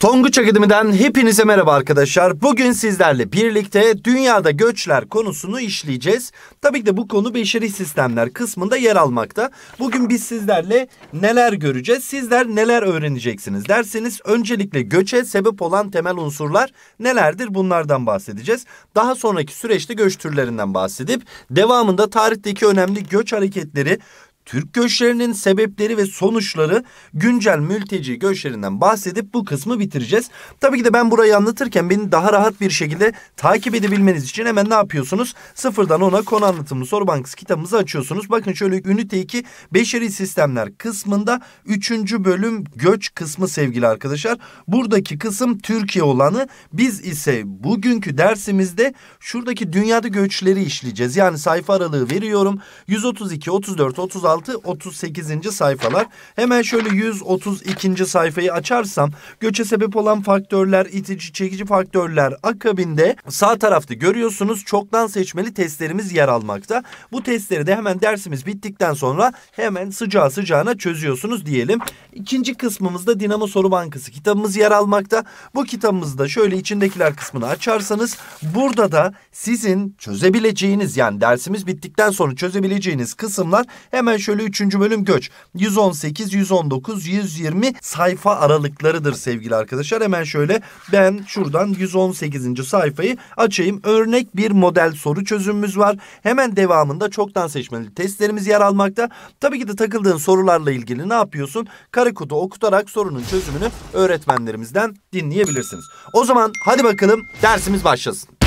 Tonguç Akademi'den hepinize merhaba arkadaşlar. Bugün sizlerle birlikte dünyada göçler konusunu işleyeceğiz. Tabii ki de bu konu beşeri sistemler kısmında yer almakta. Bugün biz sizlerle neler göreceğiz, sizler neler öğreneceksiniz derseniz öncelikle göçe sebep olan temel unsurlar nelerdir bunlardan bahsedeceğiz. Daha sonraki süreçte göç türlerinden bahsedip devamında tarihteki önemli göç hareketleri, Türk göçlerinin sebepleri ve sonuçları güncel mülteci göçlerinden bahsedip bu kısmı bitireceğiz. Tabii ki de ben burayı anlatırken beni daha rahat bir şekilde takip edebilmeniz için hemen ne yapıyorsunuz? Sıfırdan ona konu anlatımı soru bankası kitabımızı açıyorsunuz. Bakın şöyle ünite 2 beşeri sistemler kısmında 3. bölüm göç kısmı sevgili arkadaşlar. Buradaki kısım Türkiye olanı biz ise bugünkü dersimizde şuradaki dünyada göçleri işleyeceğiz. Yani sayfa aralığı veriyorum. 132, 34, 36 36, 38. sayfalar. Hemen şöyle 132. sayfayı açarsam göçe sebep olan faktörler, itici, çekici faktörler akabinde sağ tarafta görüyorsunuz çoktan seçmeli testlerimiz yer almakta. Bu testleri de hemen dersimiz bittikten sonra hemen sıcağı sıcağına çözüyorsunuz diyelim. İkinci kısmımızda Dinamo Soru Bankası kitabımız yer almakta. Bu kitabımızda şöyle içindekiler kısmını açarsanız burada da sizin çözebileceğiniz yani dersimiz bittikten sonra çözebileceğiniz kısımlar hemen şu Şöyle 3. bölüm göç. 118, 119, 120 sayfa aralıklarıdır sevgili arkadaşlar. Hemen şöyle ben şuradan 118. sayfayı açayım. Örnek bir model soru çözümümüz var. Hemen devamında çoktan seçmeli testlerimiz yer almakta. Tabii ki de takıldığın sorularla ilgili ne yapıyorsun? Kare kodu okutarak sorunun çözümünü öğretmenlerimizden dinleyebilirsiniz. O zaman hadi bakalım dersimiz başlasın.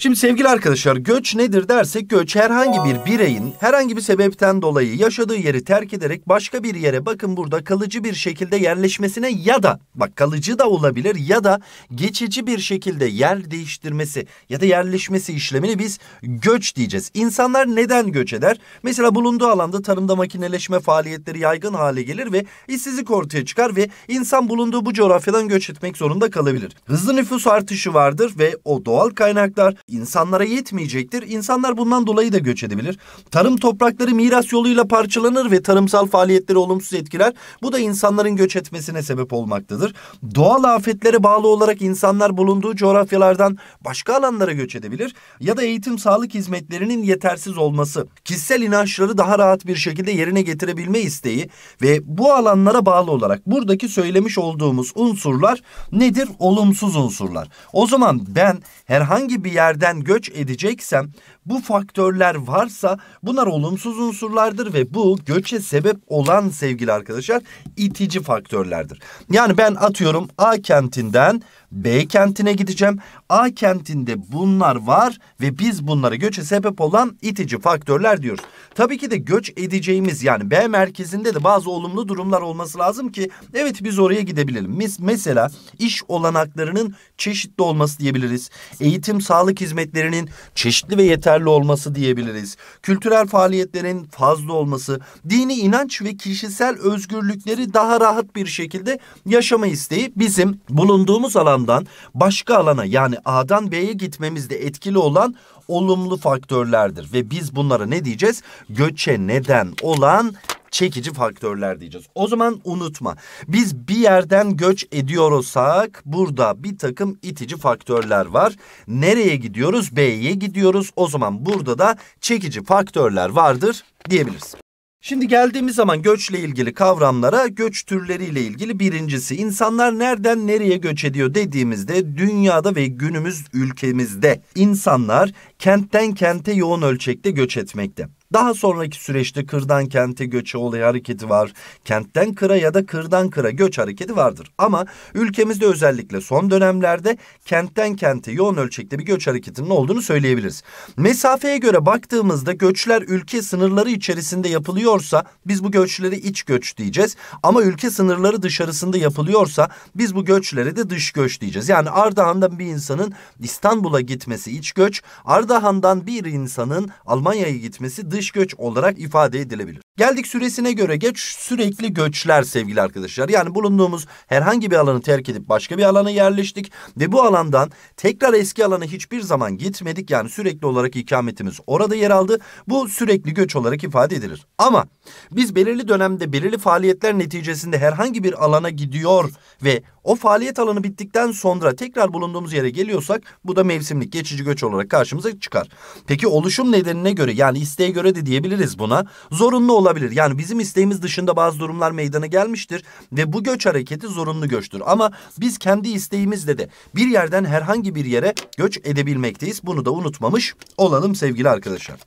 Şimdi sevgili arkadaşlar göç nedir dersek göç herhangi bir bireyin herhangi bir sebepten dolayı yaşadığı yeri terk ederek başka bir yere bakın burada kalıcı bir şekilde yerleşmesine ya da bak kalıcı da olabilir ya da geçici bir şekilde yer değiştirmesi ya da yerleşmesi işlemini biz göç diyeceğiz. İnsanlar neden göç eder? Mesela bulunduğu alanda tarımda makineleşme faaliyetleri yaygın hale gelir ve işsizlik ortaya çıkar ve insan bulunduğu bu coğrafyadan göç etmek zorunda kalabilir. Hızlı nüfus artışı vardır ve o doğal kaynaklar insanlara yetmeyecektir. İnsanlar bundan dolayı da göç edebilir. Tarım toprakları miras yoluyla parçalanır ve tarımsal faaliyetleri olumsuz etkiler. Bu da insanların göç etmesine sebep olmaktadır. Doğal afetlere bağlı olarak insanlar bulunduğu coğrafyalardan başka alanlara göç edebilir ya da eğitim sağlık hizmetlerinin yetersiz olması, kişisel inançları daha rahat bir şekilde yerine getirebilme isteği ve bu alanlara bağlı olarak buradaki söylemiş olduğumuz unsurlar nedir? Olumsuz unsurlar. O zaman ben herhangi bir yerde yerden göç edeceksem bu faktörler varsa bunlar olumsuz unsurlardır ve bu göçe sebep olan sevgili arkadaşlar itici faktörlerdir. Yani ben atıyorum A kentinden B kentine gideceğim. A kentinde bunlar var ve biz bunlara göçe sebep olan itici faktörler diyoruz. Tabii ki de göç edeceğimiz yani B merkezinde de bazı olumlu durumlar olması lazım ki evet biz oraya gidebilelim. Biz mesela iş olanaklarının çeşitli olması diyebiliriz. Eğitim, sağlık hizmetlerinin çeşitli ve yeterli olması diyebiliriz. Kültürel faaliyetlerin fazla olması, dini inanç ve kişisel özgürlükleri daha rahat bir şekilde yaşama isteği bizim bulunduğumuz alan alandan başka alana yani A'dan B'ye gitmemizde etkili olan olumlu faktörlerdir. Ve biz bunlara ne diyeceğiz? Göçe neden olan çekici faktörler diyeceğiz. O zaman unutma. Biz bir yerden göç ediyorsak burada bir takım itici faktörler var. Nereye gidiyoruz? B'ye gidiyoruz. O zaman burada da çekici faktörler vardır diyebiliriz. Şimdi geldiğimiz zaman göçle ilgili kavramlara göç türleriyle ilgili birincisi insanlar nereden nereye göç ediyor dediğimizde dünyada ve günümüz ülkemizde insanlar kentten kente yoğun ölçekte göç etmekte. Daha sonraki süreçte kırdan kente göçe olayı hareketi var. Kentten kıra ya da kırdan kıra göç hareketi vardır. Ama ülkemizde özellikle son dönemlerde kentten kente yoğun ölçekte bir göç hareketinin olduğunu söyleyebiliriz. Mesafeye göre baktığımızda göçler ülke sınırları içerisinde yapılıyorsa biz bu göçleri iç göç diyeceğiz. Ama ülke sınırları dışarısında yapılıyorsa biz bu göçleri de dış göç diyeceğiz. Yani Ardahan'dan bir insanın İstanbul'a gitmesi iç göç, Ardahan'dan bir insanın Almanya'ya gitmesi dış dış göç olarak ifade edilebilir. Geldik süresine göre geç sürekli göçler sevgili arkadaşlar. Yani bulunduğumuz herhangi bir alanı terk edip başka bir alana yerleştik ve bu alandan tekrar eski alana hiçbir zaman gitmedik. Yani sürekli olarak ikametimiz orada yer aldı. Bu sürekli göç olarak ifade edilir. Ama biz belirli dönemde belirli faaliyetler neticesinde herhangi bir alana gidiyor ve o faaliyet alanı bittikten sonra tekrar bulunduğumuz yere geliyorsak bu da mevsimlik geçici göç olarak karşımıza çıkar. Peki oluşum nedenine göre yani isteğe göre de diyebiliriz buna. Zorunlu olabilir. Yani bizim isteğimiz dışında bazı durumlar meydana gelmiştir ve bu göç hareketi zorunlu göçtür. Ama biz kendi isteğimizle de bir yerden herhangi bir yere göç edebilmekteyiz. Bunu da unutmamış olalım sevgili arkadaşlar.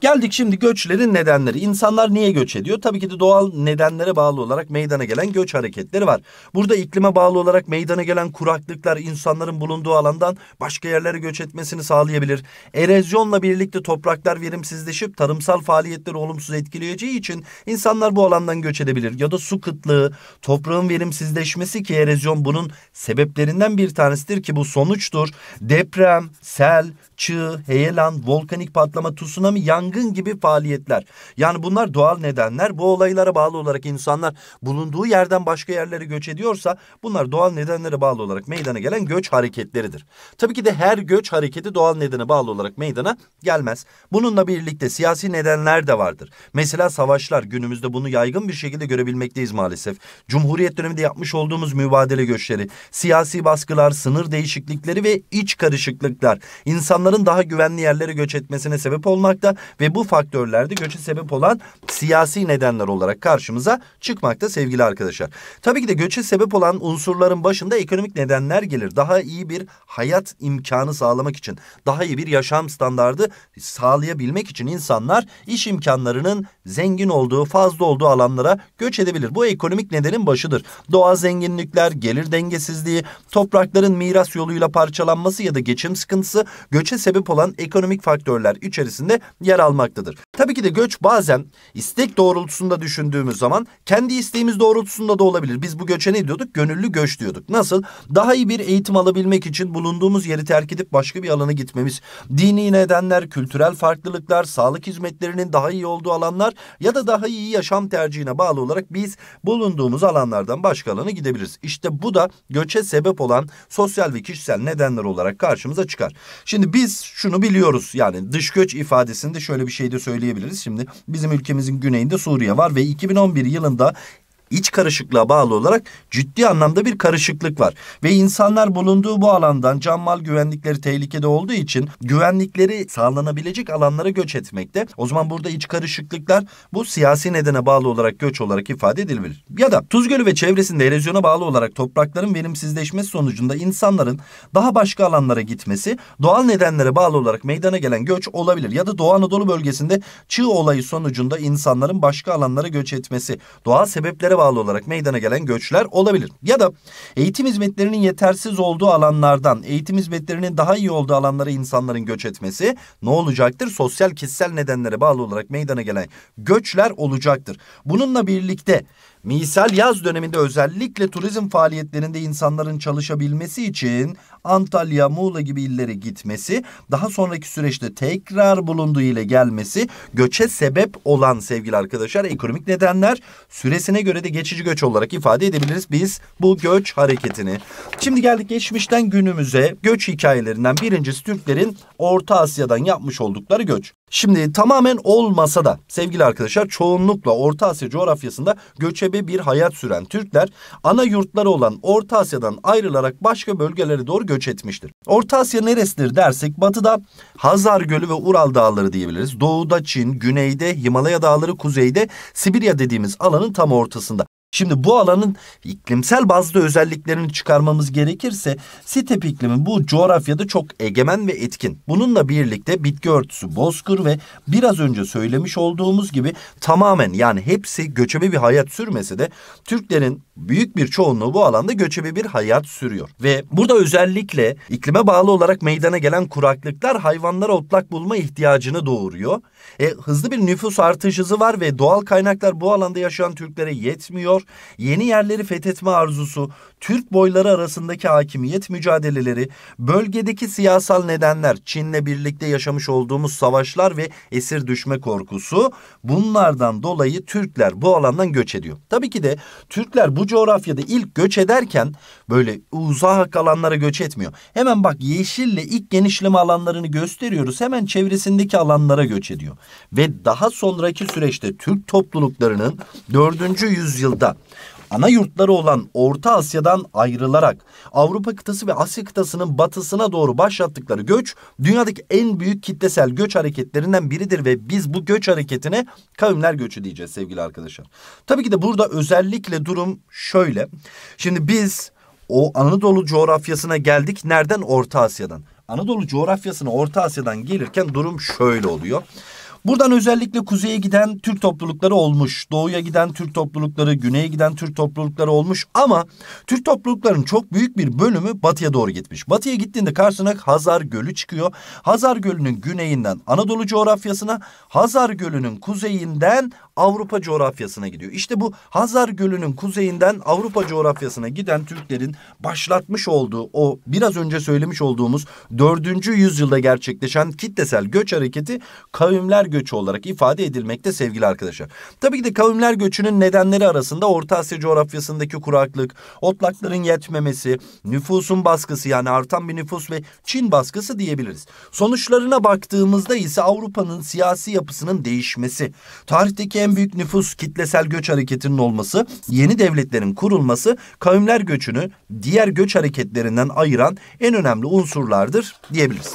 Geldik şimdi göçlerin nedenleri. İnsanlar niye göç ediyor? Tabii ki de doğal nedenlere bağlı olarak meydana gelen göç hareketleri var. Burada iklime bağlı olarak meydana gelen kuraklıklar insanların bulunduğu alandan başka yerlere göç etmesini sağlayabilir. Erozyonla birlikte topraklar verimsizleşip tarımsal faaliyetleri olumsuz etkileyeceği için insanlar bu alandan göç edebilir. Ya da su kıtlığı, toprağın verimsizleşmesi ki erozyon bunun sebeplerinden bir tanesidir ki bu sonuçtur. Deprem, sel, çığ, heyelan, volkanik patlama, tsunami, yangın yangın gibi faaliyetler. Yani bunlar doğal nedenler. Bu olaylara bağlı olarak insanlar bulunduğu yerden başka yerlere göç ediyorsa bunlar doğal nedenlere bağlı olarak meydana gelen göç hareketleridir. Tabii ki de her göç hareketi doğal nedene bağlı olarak meydana gelmez. Bununla birlikte siyasi nedenler de vardır. Mesela savaşlar günümüzde bunu yaygın bir şekilde görebilmekteyiz maalesef. Cumhuriyet döneminde yapmış olduğumuz mübadele göçleri, siyasi baskılar, sınır değişiklikleri ve iç karışıklıklar insanların daha güvenli yerlere göç etmesine sebep olmakta ve bu faktörlerde göçe sebep olan siyasi nedenler olarak karşımıza çıkmakta sevgili arkadaşlar. Tabii ki de göçe sebep olan unsurların başında ekonomik nedenler gelir. Daha iyi bir hayat imkanı sağlamak için, daha iyi bir yaşam standardı sağlayabilmek için insanlar iş imkanlarının zengin olduğu, fazla olduğu alanlara göç edebilir. Bu ekonomik nedenin başıdır. Doğa zenginlikler, gelir dengesizliği, toprakların miras yoluyla parçalanması ya da geçim sıkıntısı göçe sebep olan ekonomik faktörler içerisinde yer alır almaktadır. Tabii ki de göç bazen istek doğrultusunda düşündüğümüz zaman kendi isteğimiz doğrultusunda da olabilir. Biz bu göçe ne diyorduk? Gönüllü göç diyorduk. Nasıl? Daha iyi bir eğitim alabilmek için bulunduğumuz yeri terk edip başka bir alana gitmemiz, dini nedenler, kültürel farklılıklar, sağlık hizmetlerinin daha iyi olduğu alanlar ya da daha iyi yaşam tercihine bağlı olarak biz bulunduğumuz alanlardan başka alana gidebiliriz. İşte bu da göçe sebep olan sosyal ve kişisel nedenler olarak karşımıza çıkar. Şimdi biz şunu biliyoruz yani dış göç ifadesinde şöyle Şöyle bir şey de söyleyebiliriz. Şimdi bizim ülkemizin güneyinde Suriye var ve 2011 yılında iç karışıklığa bağlı olarak ciddi anlamda bir karışıklık var. Ve insanlar bulunduğu bu alandan can mal güvenlikleri tehlikede olduğu için güvenlikleri sağlanabilecek alanlara göç etmekte. O zaman burada iç karışıklıklar bu siyasi nedene bağlı olarak göç olarak ifade edilir. Ya da Tuz Gölü ve çevresinde erozyona bağlı olarak toprakların verimsizleşmesi sonucunda insanların daha başka alanlara gitmesi doğal nedenlere bağlı olarak meydana gelen göç olabilir. Ya da Doğu Anadolu bölgesinde çığ olayı sonucunda insanların başka alanlara göç etmesi doğal sebeplere bağlı olarak meydana gelen göçler olabilir. Ya da eğitim hizmetlerinin yetersiz olduğu alanlardan eğitim hizmetlerinin daha iyi olduğu alanlara insanların göç etmesi ne olacaktır? Sosyal kişisel nedenlere bağlı olarak meydana gelen göçler olacaktır. Bununla birlikte Misal yaz döneminde özellikle turizm faaliyetlerinde insanların çalışabilmesi için Antalya, Muğla gibi illere gitmesi, daha sonraki süreçte tekrar bulunduğu ile gelmesi göçe sebep olan sevgili arkadaşlar ekonomik nedenler süresine göre de geçici göç olarak ifade edebiliriz biz bu göç hareketini. Şimdi geldik geçmişten günümüze göç hikayelerinden birincisi Türklerin Orta Asya'dan yapmış oldukları göç. Şimdi tamamen olmasa da sevgili arkadaşlar çoğunlukla Orta Asya coğrafyasında göçe muharebe bir hayat süren Türkler ana yurtları olan Orta Asya'dan ayrılarak başka bölgelere doğru göç etmiştir. Orta Asya neresidir dersek batıda Hazar Gölü ve Ural Dağları diyebiliriz. Doğuda Çin, güneyde Himalaya Dağları, kuzeyde Sibirya dediğimiz alanın tam ortasında. Şimdi bu alanın iklimsel bazda özelliklerini çıkarmamız gerekirse sitep iklimi bu coğrafyada çok egemen ve etkin. Bununla birlikte bitki örtüsü bozkır ve biraz önce söylemiş olduğumuz gibi tamamen yani hepsi göçebe bir hayat sürmesi de Türklerin büyük bir çoğunluğu bu alanda göçebe bir hayat sürüyor. Ve burada özellikle iklime bağlı olarak meydana gelen kuraklıklar hayvanlara otlak bulma ihtiyacını doğuruyor. E, hızlı bir nüfus artış hızı var ve doğal kaynaklar bu alanda yaşayan Türklere yetmiyor. Yeni yerleri fethetme arzusu, Türk boyları arasındaki hakimiyet mücadeleleri, bölgedeki siyasal nedenler, Çin'le birlikte yaşamış olduğumuz savaşlar ve esir düşme korkusu bunlardan dolayı Türkler bu alandan göç ediyor. Tabii ki de Türkler bu coğrafyada ilk göç ederken böyle uzak alanlara göç etmiyor. Hemen bak yeşille ilk genişleme alanlarını gösteriyoruz. Hemen çevresindeki alanlara göç ediyor. Ve daha sonraki süreçte Türk topluluklarının 4. yüzyılda ana yurtları olan Orta Asya'dan ayrılarak Avrupa kıtası ve Asya kıtasının batısına doğru başlattıkları göç dünyadaki en büyük kitlesel göç hareketlerinden biridir ve biz bu göç hareketine kavimler göçü diyeceğiz sevgili arkadaşlar. Tabii ki de burada özellikle durum şöyle. Şimdi biz o Anadolu coğrafyasına geldik nereden? Orta Asya'dan. Anadolu coğrafyasına Orta Asya'dan gelirken durum şöyle oluyor. Buradan özellikle kuzeye giden Türk toplulukları olmuş, doğuya giden Türk toplulukları, güneye giden Türk toplulukları olmuş ama Türk topluluklarının çok büyük bir bölümü batıya doğru gitmiş. Batıya gittiğinde karşısına Hazar Gölü çıkıyor. Hazar Gölü'nün güneyinden Anadolu coğrafyasına, Hazar Gölü'nün kuzeyinden Avrupa coğrafyasına gidiyor. İşte bu Hazar Gölü'nün kuzeyinden Avrupa coğrafyasına giden Türklerin başlatmış olduğu o biraz önce söylemiş olduğumuz dördüncü yüzyılda gerçekleşen kitlesel göç hareketi kavimler göçü olarak ifade edilmekte sevgili arkadaşlar. Tabii ki de kavimler göçünün nedenleri arasında Orta Asya coğrafyasındaki kuraklık, otlakların yetmemesi, nüfusun baskısı yani artan bir nüfus ve Çin baskısı diyebiliriz. Sonuçlarına baktığımızda ise Avrupa'nın siyasi yapısının değişmesi, tarihteki en büyük nüfus kitlesel göç hareketinin olması, yeni devletlerin kurulması kavimler göçünü diğer göç hareketlerinden ayıran en önemli unsurlardır diyebiliriz.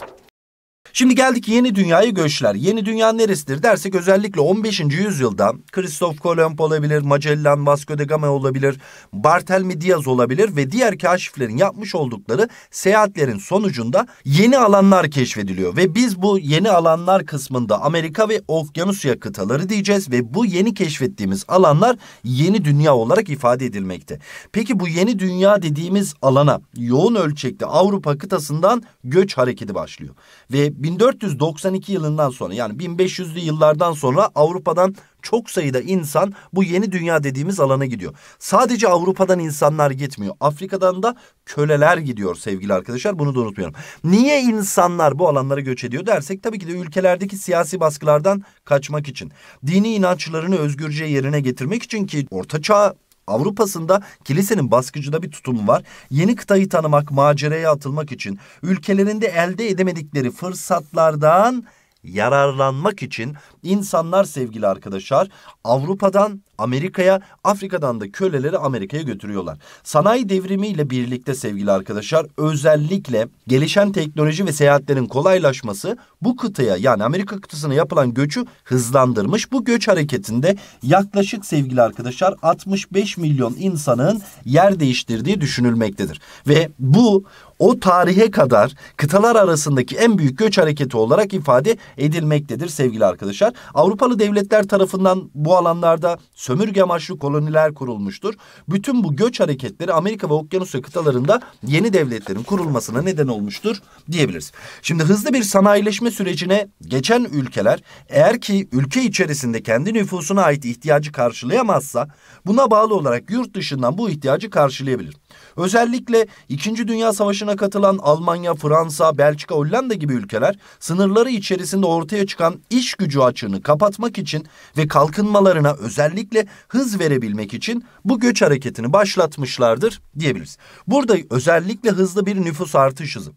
Şimdi geldik yeni dünyayı göçler. Yeni dünya neresidir dersek özellikle 15. yüzyılda Kristof Kolomb olabilir, Magellan, Vasco de Gama olabilir, Bartelmi Diaz olabilir ve diğer kaşiflerin yapmış oldukları seyahatlerin sonucunda yeni alanlar keşfediliyor. Ve biz bu yeni alanlar kısmında Amerika ve Okyanusya kıtaları diyeceğiz ve bu yeni keşfettiğimiz alanlar yeni dünya olarak ifade edilmekte. Peki bu yeni dünya dediğimiz alana yoğun ölçekte Avrupa kıtasından göç hareketi başlıyor. Ve 1492 yılından sonra yani 1500'lü yıllardan sonra Avrupa'dan çok sayıda insan bu yeni dünya dediğimiz alana gidiyor. Sadece Avrupa'dan insanlar gitmiyor. Afrika'dan da köleler gidiyor sevgili arkadaşlar. Bunu da unutmayalım. Niye insanlar bu alanlara göç ediyor dersek tabii ki de ülkelerdeki siyasi baskılardan kaçmak için. Dini inançlarını özgürce yerine getirmek için ki orta çağ Avrupa'sında kilisenin baskıcıda bir tutumu var. Yeni kıtayı tanımak, maceraya atılmak için ülkelerinde elde edemedikleri fırsatlardan yararlanmak için insanlar sevgili arkadaşlar Avrupa'dan Amerika'ya, Afrika'dan da köleleri Amerika'ya götürüyorlar. Sanayi devrimiyle birlikte sevgili arkadaşlar özellikle gelişen teknoloji ve seyahatlerin kolaylaşması bu kıtaya yani Amerika kıtasına yapılan göçü hızlandırmış. Bu göç hareketinde yaklaşık sevgili arkadaşlar 65 milyon insanın yer değiştirdiği düşünülmektedir. Ve bu o tarihe kadar kıtalar arasındaki en büyük göç hareketi olarak ifade edilmektedir sevgili arkadaşlar. Avrupalı devletler tarafından bu alanlarda sömürge amaçlı koloniler kurulmuştur. Bütün bu göç hareketleri Amerika ve Okyanusya kıtalarında yeni devletlerin kurulmasına neden olmuştur diyebiliriz. Şimdi hızlı bir sanayileşme sürecine geçen ülkeler eğer ki ülke içerisinde kendi nüfusuna ait ihtiyacı karşılayamazsa buna bağlı olarak yurt dışından bu ihtiyacı karşılayabilir. Özellikle 2. Dünya Savaşı'na katılan Almanya, Fransa, Belçika, Hollanda gibi ülkeler sınırları içerisinde ortaya çıkan iş gücü açığını kapatmak için ve kalkınmalarına özellikle hız verebilmek için bu göç hareketini başlatmışlardır diyebiliriz. Burada özellikle hızlı bir nüfus artış hızı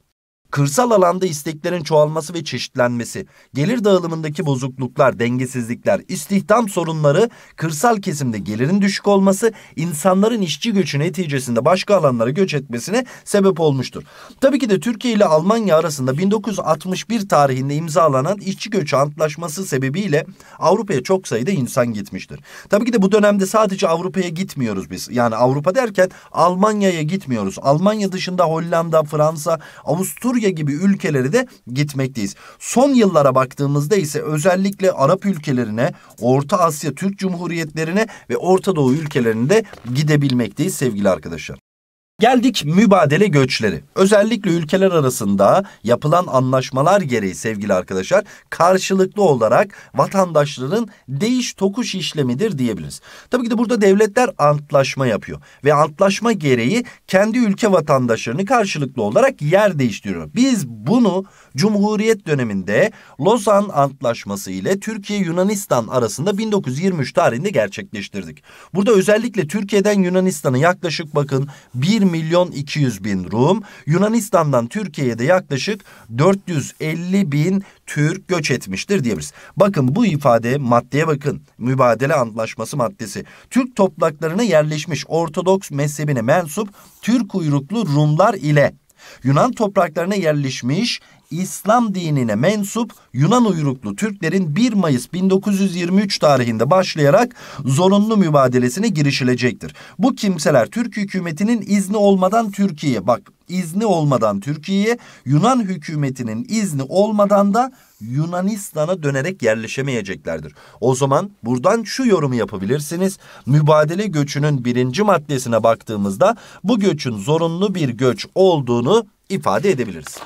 Kırsal alanda isteklerin çoğalması ve çeşitlenmesi, gelir dağılımındaki bozukluklar, dengesizlikler, istihdam sorunları, kırsal kesimde gelirin düşük olması insanların işçi göçü neticesinde başka alanlara göç etmesine sebep olmuştur. Tabii ki de Türkiye ile Almanya arasında 1961 tarihinde imzalanan işçi göçü antlaşması sebebiyle Avrupa'ya çok sayıda insan gitmiştir. Tabii ki de bu dönemde sadece Avrupa'ya gitmiyoruz biz. Yani Avrupa derken Almanya'ya gitmiyoruz. Almanya dışında Hollanda, Fransa, Avusturya Suriye gibi ülkeleri de gitmekteyiz. Son yıllara baktığımızda ise özellikle Arap ülkelerine, Orta Asya Türk Cumhuriyetlerine ve Orta Doğu ülkelerine de gidebilmekteyiz sevgili arkadaşlar. Geldik mübadele göçleri. Özellikle ülkeler arasında yapılan anlaşmalar gereği sevgili arkadaşlar karşılıklı olarak vatandaşların değiş tokuş işlemidir diyebiliriz. Tabii ki de burada devletler antlaşma yapıyor ve antlaşma gereği kendi ülke vatandaşlarını karşılıklı olarak yer değiştiriyor. Biz bunu Cumhuriyet döneminde Lozan Antlaşması ile Türkiye-Yunanistan arasında 1923 tarihinde gerçekleştirdik. Burada özellikle Türkiye'den Yunanistan'a yaklaşık bakın bir milyon 200 bin Rum, Yunanistan'dan Türkiye'ye de yaklaşık 450 bin Türk göç etmiştir diyebiliriz. Bakın bu ifade maddeye bakın. Mübadele antlaşması maddesi. Türk topraklarına yerleşmiş Ortodoks mezhebine mensup Türk uyruklu Rumlar ile Yunan topraklarına yerleşmiş İslam dinine mensup Yunan uyruklu Türklerin 1 Mayıs 1923 tarihinde başlayarak zorunlu mübadelesine girişilecektir. Bu kimseler Türk hükümetinin izni olmadan Türkiye'ye bak izni olmadan Türkiye'ye Yunan hükümetinin izni olmadan da Yunanistan'a dönerek yerleşemeyeceklerdir. O zaman buradan şu yorumu yapabilirsiniz. Mübadele göçünün birinci maddesine baktığımızda bu göçün zorunlu bir göç olduğunu ifade edebiliriz.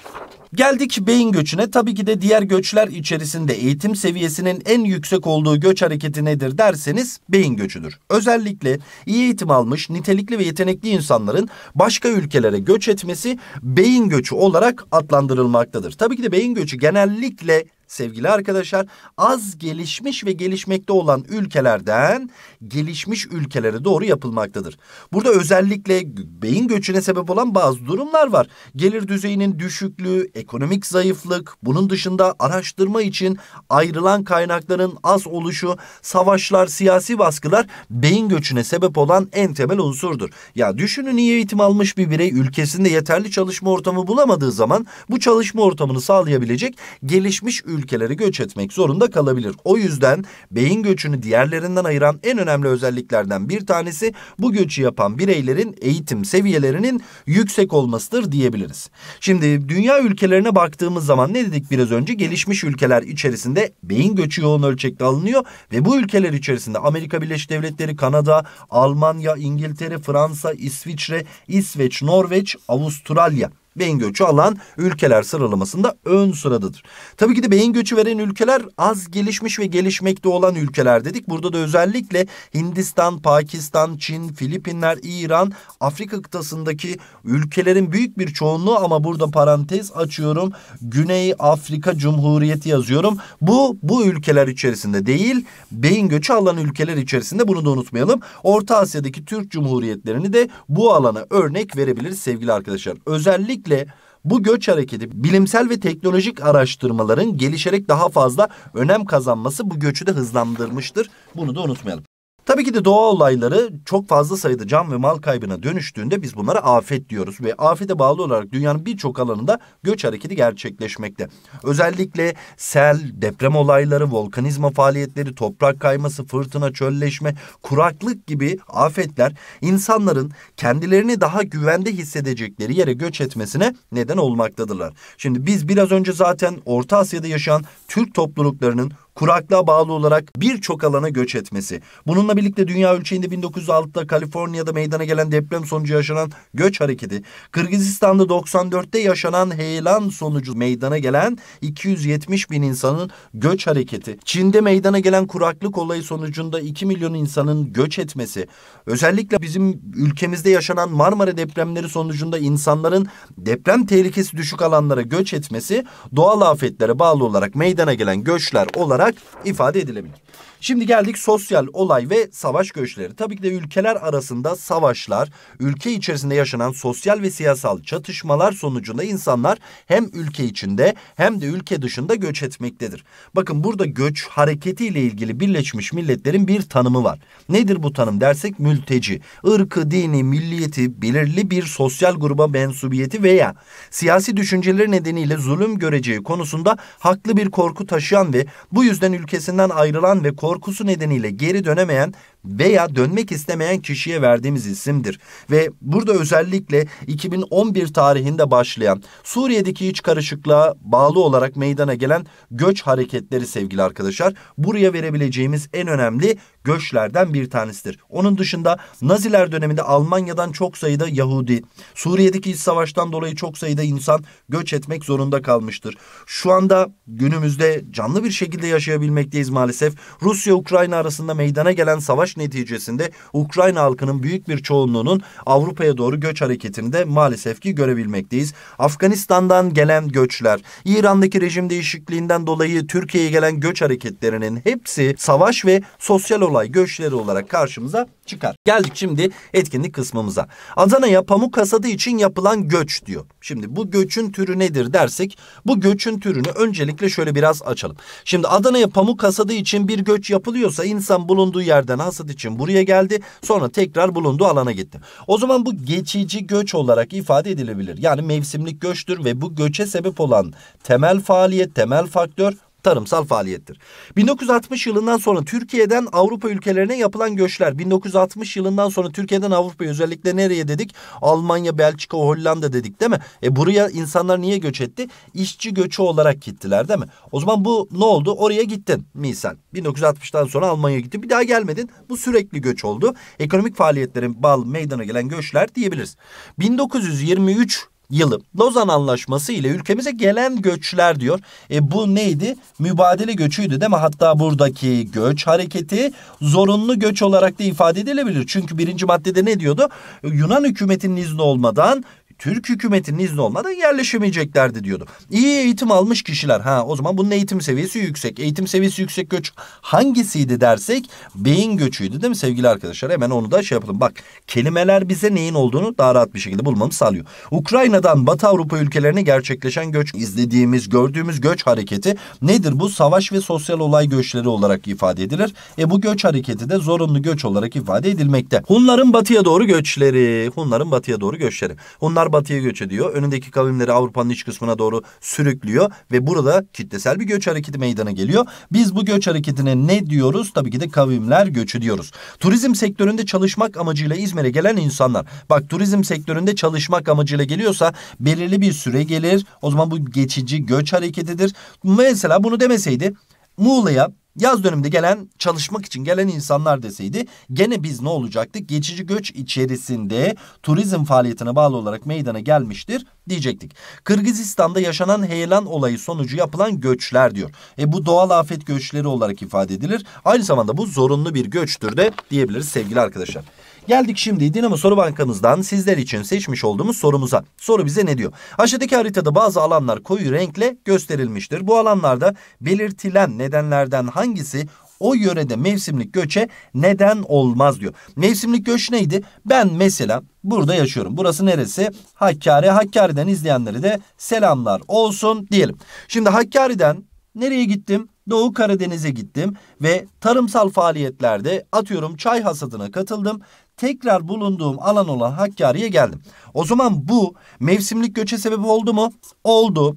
Geldik beyin göçüne. Tabii ki de diğer göçler içerisinde eğitim seviyesinin en yüksek olduğu göç hareketi nedir derseniz beyin göçüdür. Özellikle iyi eğitim almış, nitelikli ve yetenekli insanların başka ülkelere göç etmesi beyin göçü olarak adlandırılmaktadır. Tabii ki de beyin göçü genellikle sevgili arkadaşlar az gelişmiş ve gelişmekte olan ülkelerden gelişmiş ülkelere doğru yapılmaktadır. Burada özellikle beyin göçüne sebep olan bazı durumlar var. Gelir düzeyinin düşüklüğü, ekonomik zayıflık, bunun dışında araştırma için ayrılan kaynakların az oluşu, savaşlar, siyasi baskılar beyin göçüne sebep olan en temel unsurdur. Ya düşünün iyi eğitim almış bir birey ülkesinde yeterli çalışma ortamı bulamadığı zaman bu çalışma ortamını sağlayabilecek gelişmiş ülke ülkeleri göç etmek zorunda kalabilir. O yüzden beyin göçünü diğerlerinden ayıran en önemli özelliklerden bir tanesi bu göçü yapan bireylerin eğitim seviyelerinin yüksek olmasıdır diyebiliriz. Şimdi dünya ülkelerine baktığımız zaman ne dedik biraz önce? Gelişmiş ülkeler içerisinde beyin göçü yoğun ölçekte alınıyor ve bu ülkeler içerisinde Amerika Birleşik Devletleri, Kanada, Almanya, İngiltere, Fransa, İsviçre, İsveç, Norveç, Avustralya beyin göçü alan ülkeler sıralamasında ön sıradadır. Tabii ki de beyin göçü veren ülkeler az gelişmiş ve gelişmekte olan ülkeler dedik. Burada da özellikle Hindistan, Pakistan, Çin, Filipinler, İran, Afrika kıtasındaki ülkelerin büyük bir çoğunluğu ama burada parantez açıyorum. Güney Afrika Cumhuriyeti yazıyorum. Bu bu ülkeler içerisinde değil, beyin göçü alan ülkeler içerisinde bunu da unutmayalım. Orta Asya'daki Türk Cumhuriyetlerini de bu alana örnek verebiliriz sevgili arkadaşlar. Özellikle Özellikle bu göç hareketi bilimsel ve teknolojik araştırmaların gelişerek daha fazla önem kazanması bu göçü de hızlandırmıştır. Bunu da unutmayalım. Tabii ki de doğa olayları çok fazla sayıda can ve mal kaybına dönüştüğünde biz bunlara afet diyoruz ve afete bağlı olarak dünyanın birçok alanında göç hareketi gerçekleşmekte. Özellikle sel, deprem olayları, volkanizma faaliyetleri, toprak kayması, fırtına, çölleşme, kuraklık gibi afetler insanların kendilerini daha güvende hissedecekleri yere göç etmesine neden olmaktadırlar. Şimdi biz biraz önce zaten Orta Asya'da yaşayan Türk topluluklarının kuraklığa bağlı olarak birçok alana göç etmesi. Bununla birlikte dünya ölçeğinde 1906'da Kaliforniya'da meydana gelen deprem sonucu yaşanan göç hareketi, Kırgızistan'da 94'te yaşanan heyelan sonucu meydana gelen 270 bin insanın göç hareketi, Çin'de meydana gelen kuraklık olayı sonucunda 2 milyon insanın göç etmesi, özellikle bizim ülkemizde yaşanan Marmara depremleri sonucunda insanların deprem tehlikesi düşük alanlara göç etmesi doğal afetlere bağlı olarak meydana gelen göçler olarak olarak ifade edilebilir. Şimdi geldik sosyal olay ve savaş göçleri. Tabii ki de ülkeler arasında savaşlar, ülke içerisinde yaşanan sosyal ve siyasal çatışmalar sonucunda insanlar hem ülke içinde hem de ülke dışında göç etmektedir. Bakın burada göç hareketi ile ilgili Birleşmiş Milletler'in bir tanımı var. Nedir bu tanım dersek mülteci, ırkı, dini, milliyeti, belirli bir sosyal gruba mensubiyeti veya siyasi düşünceleri nedeniyle zulüm göreceği konusunda haklı bir korku taşıyan ve bu yüzden ülkesinden ayrılan ve korku korkusu nedeniyle geri dönemeyen veya dönmek istemeyen kişiye verdiğimiz isimdir. Ve burada özellikle 2011 tarihinde başlayan Suriye'deki iç karışıklığa bağlı olarak meydana gelen göç hareketleri sevgili arkadaşlar buraya verebileceğimiz en önemli göçlerden bir tanesidir. Onun dışında Naziler döneminde Almanya'dan çok sayıda Yahudi, Suriye'deki iç savaştan dolayı çok sayıda insan göç etmek zorunda kalmıştır. Şu anda günümüzde canlı bir şekilde yaşayabilmekteyiz maalesef. Rusya-Ukrayna arasında meydana gelen savaş savaş neticesinde Ukrayna halkının büyük bir çoğunluğunun Avrupa'ya doğru göç hareketinde maalesef ki görebilmekteyiz. Afganistan'dan gelen göçler, İran'daki rejim değişikliğinden dolayı Türkiye'ye gelen göç hareketlerinin hepsi savaş ve sosyal olay göçleri olarak karşımıza çıkar. Geldik şimdi etkinlik kısmımıza. Adana'ya pamuk hasadı için yapılan göç diyor. Şimdi bu göçün türü nedir dersek bu göçün türünü öncelikle şöyle biraz açalım. Şimdi Adana'ya pamuk hasadı için bir göç yapılıyorsa insan bulunduğu yerden hasat için buraya geldi sonra tekrar bulunduğu alana gitti. O zaman bu geçici göç olarak ifade edilebilir. Yani mevsimlik göçtür ve bu göçe sebep olan temel faaliyet, temel faktör tarımsal faaliyettir. 1960 yılından sonra Türkiye'den Avrupa ülkelerine yapılan göçler. 1960 yılından sonra Türkiye'den Avrupa'ya özellikle nereye dedik? Almanya, Belçika, Hollanda dedik değil mi? E buraya insanlar niye göç etti? İşçi göçü olarak gittiler değil mi? O zaman bu ne oldu? Oraya gittin misal. 1960'tan sonra Almanya gittin. Bir daha gelmedin. Bu sürekli göç oldu. Ekonomik faaliyetlerin bal meydana gelen göçler diyebiliriz. 1923 yılı. Lozan Anlaşması ile ülkemize gelen göçler diyor. E bu neydi? Mübadele göçüydü değil mi? Hatta buradaki göç hareketi zorunlu göç olarak da ifade edilebilir. Çünkü birinci maddede ne diyordu? Yunan hükümetinin izni olmadan Türk hükümetinin izni olmadan yerleşemeyeceklerdi diyordu. İyi eğitim almış kişiler ha o zaman bunun eğitim seviyesi yüksek. Eğitim seviyesi yüksek göç hangisiydi dersek beyin göçüydü değil mi sevgili arkadaşlar? Hemen onu da şey yapalım. Bak kelimeler bize neyin olduğunu daha rahat bir şekilde bulmamı sağlıyor. Ukrayna'dan Batı Avrupa ülkelerine gerçekleşen göç izlediğimiz gördüğümüz göç hareketi nedir? Bu savaş ve sosyal olay göçleri olarak ifade edilir. E bu göç hareketi de zorunlu göç olarak ifade edilmekte. Hunların batıya doğru göçleri. Hunların batıya doğru göçleri. Hunlar batıya göç ediyor. Önündeki kavimleri Avrupa'nın iç kısmına doğru sürüklüyor ve burada kitlesel bir göç hareketi meydana geliyor. Biz bu göç hareketine ne diyoruz? Tabii ki de kavimler göçü diyoruz. Turizm sektöründe çalışmak amacıyla İzmir'e gelen insanlar. Bak turizm sektöründe çalışmak amacıyla geliyorsa belirli bir süre gelir. O zaman bu geçici göç hareketidir. Mesela bunu demeseydi Muğla'ya yaz döneminde gelen çalışmak için gelen insanlar deseydi gene biz ne olacaktık? Geçici göç içerisinde turizm faaliyetine bağlı olarak meydana gelmiştir diyecektik. Kırgızistan'da yaşanan heyelan olayı sonucu yapılan göçler diyor. E bu doğal afet göçleri olarak ifade edilir. Aynı zamanda bu zorunlu bir göçtür de diyebiliriz sevgili arkadaşlar. Geldik şimdi Dinamo Soru Bankamızdan sizler için seçmiş olduğumuz sorumuza. Soru bize ne diyor? Aşağıdaki haritada bazı alanlar koyu renkle gösterilmiştir. Bu alanlarda belirtilen nedenlerden hangisi o yörede mevsimlik göçe neden olmaz diyor. Mevsimlik göç neydi? Ben mesela burada yaşıyorum. Burası neresi? Hakkari. Hakkari'den izleyenleri de selamlar olsun diyelim. Şimdi Hakkari'den nereye gittim? Doğu Karadeniz'e gittim ve tarımsal faaliyetlerde atıyorum çay hasadına katıldım tekrar bulunduğum alan olan Hakkari'ye geldim. O zaman bu mevsimlik göçe sebep oldu mu? Oldu.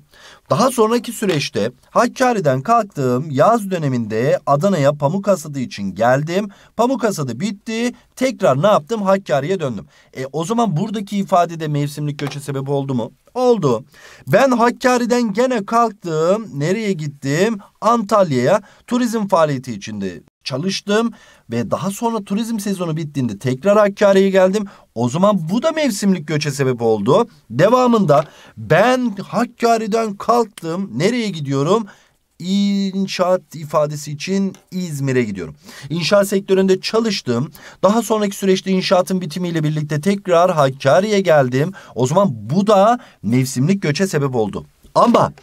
Daha sonraki süreçte Hakkari'den kalktığım yaz döneminde Adana'ya pamuk hasadı için geldim. Pamuk hasadı bitti. Tekrar ne yaptım? Hakkari'ye döndüm. E o zaman buradaki ifadede mevsimlik göçe sebep oldu mu? Oldu. Ben Hakkari'den gene kalktım. Nereye gittim? Antalya'ya turizm faaliyeti içinde çalıştım ve daha sonra turizm sezonu bittiğinde tekrar Hakkari'ye geldim. O zaman bu da mevsimlik göçe sebep oldu. Devamında ben Hakkari'den kalktım. Nereye gidiyorum? İnşaat ifadesi için İzmir'e gidiyorum. İnşaat sektöründe çalıştım. Daha sonraki süreçte inşaatın bitimiyle birlikte tekrar Hakkari'ye geldim. O zaman bu da mevsimlik göçe sebep oldu. Ama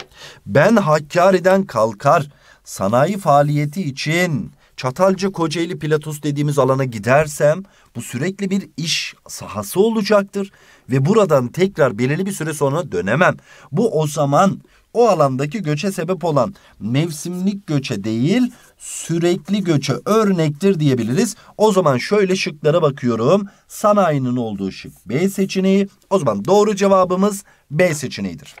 ben Hakkari'den kalkar sanayi faaliyeti için Çatalca Kocaeli Platos dediğimiz alana gidersem bu sürekli bir iş sahası olacaktır ve buradan tekrar belirli bir süre sonra dönemem. Bu o zaman o alandaki göçe sebep olan mevsimlik göçe değil sürekli göçe örnektir diyebiliriz. O zaman şöyle şıklara bakıyorum. Sanayinin olduğu şık B seçeneği. O zaman doğru cevabımız B seçeneğidir.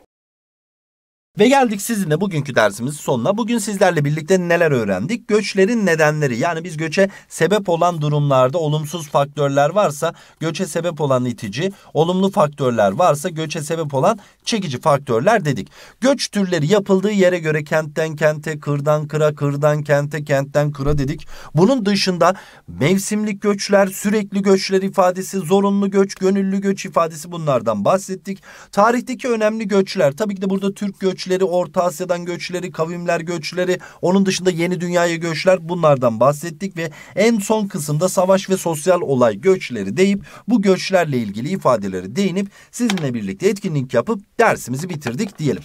Ve geldik sizinle bugünkü dersimizin sonuna. Bugün sizlerle birlikte neler öğrendik? Göçlerin nedenleri yani biz göçe sebep olan durumlarda olumsuz faktörler varsa göçe sebep olan itici, olumlu faktörler varsa göçe sebep olan çekici faktörler dedik. Göç türleri yapıldığı yere göre kentten kente, kırdan kıra, kırdan kente, kentten kıra dedik. Bunun dışında mevsimlik göçler, sürekli göçler ifadesi, zorunlu göç, gönüllü göç ifadesi bunlardan bahsettik. Tarihteki önemli göçler tabii ki de burada Türk göç göçleri, Orta Asya'dan göçleri, kavimler göçleri, onun dışında yeni dünyaya göçler bunlardan bahsettik ve en son kısımda savaş ve sosyal olay göçleri deyip bu göçlerle ilgili ifadeleri değinip sizinle birlikte etkinlik yapıp dersimizi bitirdik diyelim.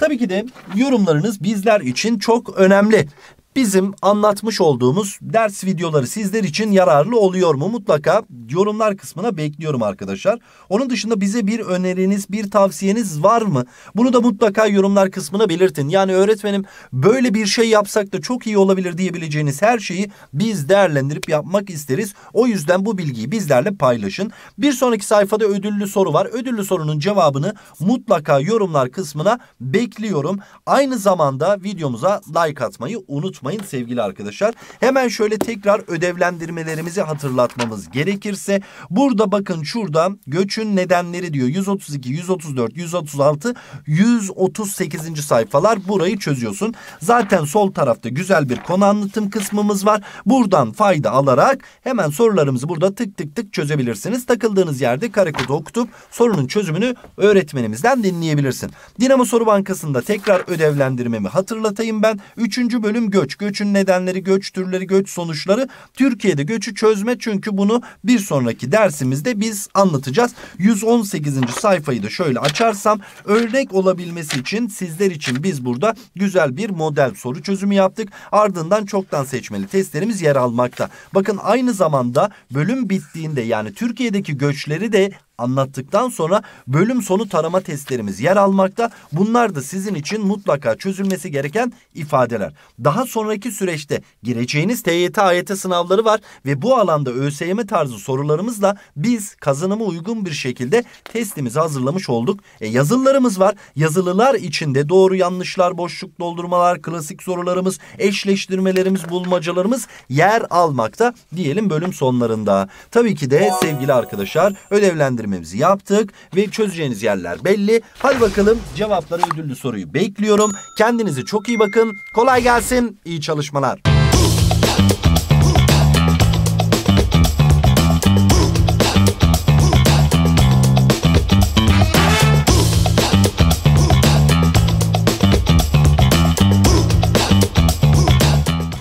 Tabii ki de yorumlarınız bizler için çok önemli. Bizim anlatmış olduğumuz ders videoları sizler için yararlı oluyor mu? Mutlaka yorumlar kısmına bekliyorum arkadaşlar. Onun dışında bize bir öneriniz, bir tavsiyeniz var mı? Bunu da mutlaka yorumlar kısmına belirtin. Yani öğretmenim böyle bir şey yapsak da çok iyi olabilir diyebileceğiniz her şeyi biz değerlendirip yapmak isteriz. O yüzden bu bilgiyi bizlerle paylaşın. Bir sonraki sayfada ödüllü soru var. Ödüllü sorunun cevabını mutlaka yorumlar kısmına bekliyorum. Aynı zamanda videomuza like atmayı unutmayın unutmayın sevgili arkadaşlar. Hemen şöyle tekrar ödevlendirmelerimizi hatırlatmamız gerekirse burada bakın şurada göçün nedenleri diyor 132, 134, 136, 138. sayfalar burayı çözüyorsun. Zaten sol tarafta güzel bir konu anlatım kısmımız var. Buradan fayda alarak hemen sorularımızı burada tık tık tık çözebilirsiniz. Takıldığınız yerde karekodu okutup sorunun çözümünü öğretmenimizden dinleyebilirsin. Dinamo Soru Bankası'nda tekrar ödevlendirmemi hatırlatayım ben. 3. bölüm göç göç, göçün nedenleri, göç türleri, göç sonuçları Türkiye'de göçü çözme çünkü bunu bir sonraki dersimizde biz anlatacağız. 118. sayfayı da şöyle açarsam örnek olabilmesi için sizler için biz burada güzel bir model soru çözümü yaptık. Ardından çoktan seçmeli testlerimiz yer almakta. Bakın aynı zamanda bölüm bittiğinde yani Türkiye'deki göçleri de anlattıktan sonra bölüm sonu tarama testlerimiz yer almakta. Bunlar da sizin için mutlaka çözülmesi gereken ifadeler. Daha sonraki süreçte gireceğiniz TYT AYT sınavları var ve bu alanda ÖSYM tarzı sorularımızla biz kazanımı uygun bir şekilde testimizi hazırlamış olduk. E, yazılılarımız var. Yazılılar içinde doğru yanlışlar, boşluk doldurmalar, klasik sorularımız, eşleştirmelerimiz, bulmacalarımız yer almakta diyelim bölüm sonlarında. Tabii ki de sevgili arkadaşlar ödevlendirme indirmemizi yaptık ve çözeceğiniz yerler belli. Hadi bakalım cevapları ödüllü soruyu bekliyorum. Kendinize çok iyi bakın. Kolay gelsin. İyi çalışmalar.